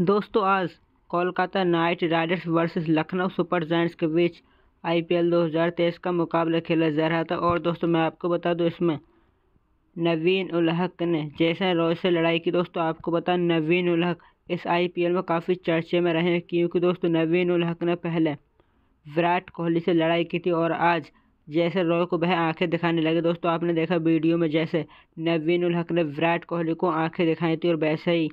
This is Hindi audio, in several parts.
दोस्तों आज Kolkata Knight Riders versus Lucknow Super Giants के बीच आईपीएल 2023 का मुकाबला खेला जा रहा था और दोस्तों मैं आपको बता दूं इसमें नवीन उलहक ने जैसे रोज से लड़ाई की दोस्तों आपको बता नवीन उलहक इस आईपीएल में काफ़ी चर्चे में रहे क्योंकि दोस्तों नवीन उलहक ने पहले विराट कोहली से लड़ाई की थी और आज जैसे रॉय को वह आंखें दिखाने लगे दोस्तों आपने देखा वीडियो में जैसे नवीन उलहक ने विराट कोहली को आंखें दिखाई थी और वैसे ही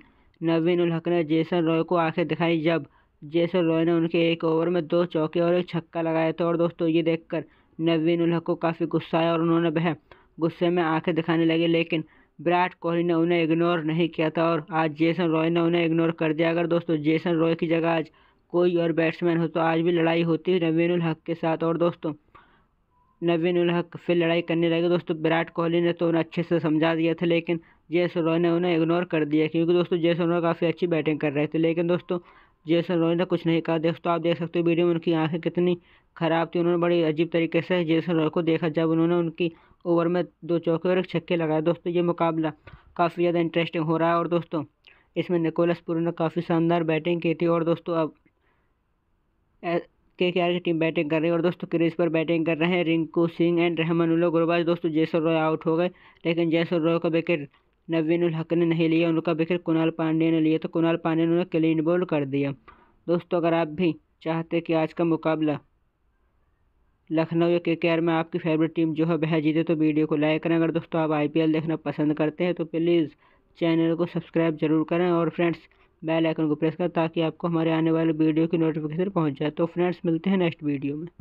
नवीन उल हक ने जेसन रॉय को आंखें दिखाई जब जेसन रॉय ने उनके एक ओवर में दो चौके और एक छक्का लगाया था तो और दोस्तों ये देखकर नवीन उल हक को काफ़ी गुस्सा आया और उन्होंने वह गुस्से में आंखें दिखाने लगे लेकिन विराट कोहली ने उन्हें इग्नोर नहीं किया था और आज जेसन रॉय ने उन्हें इग्नोर कर दिया अगर दोस्तों जेसन रॉय की जगह आज कोई और बैट्समैन हो तो आज भी लड़ाई होती नवीन उल हक के साथ और दोस्तों नवीन उल हक फिर लड़ाई करने लगे दोस्तों विराट कोहली ने तो उन्हें अच्छे से समझा दिया था लेकिन जेस रॉय ने उन्हें इग्नोर कर दिया क्योंकि दोस्तों जेस रॉय काफ़ी अच्छी बैटिंग कर रहे थे लेकिन दोस्तों जेस रॉय ने कुछ नहीं कहा दोस्तों आप देख सकते हो वीडियो में उनकी आंखें कितनी ख़राब थी उन्होंने बड़ी अजीब तरीके से जेस रॉय को देखा जब उन्होंने उनकी ओवर में दो चौके और एक छक्के लगाए दोस्तों ये मुकाबला काफ़ी ज़्यादा इंटरेस्टिंग हो रहा है और दोस्तों इसमें निकोलस पुरु ने काफ़ी शानदार बैटिंग की थी और दोस्तों अब के की टीम बैटिंग कर रही है और दोस्तों क्रीज पर बैटिंग कर रहे हैं रिंकू सिंह एंड उल्लो गुरबाज दोस्तों जयसर रॉय आउट हो गए लेकिन जयसर रॉय का विकेट नवीन हक ने नहीं लिया उनका विकेट कुणाल पांडे ने लिया तो कुणाल पांडे ने उन्हें क्लीन बोल कर दिया दोस्तों अगर आप भी चाहते कि आज का मुकाबला लखनऊ या के के में आपकी फेवरेट टीम जो है वह जीते तो वीडियो को लाइक करें अगर दोस्तों आप आई देखना पसंद करते हैं तो प्लीज़ चैनल को सब्सक्राइब जरूर करें और फ्रेंड्स बेल आइकन को प्रेस करें ताकि आपको हमारे आने वाले वीडियो की नोटिफिकेशन पहुंच जाए तो फ्रेंड्स मिलते हैं नेक्स्ट वीडियो में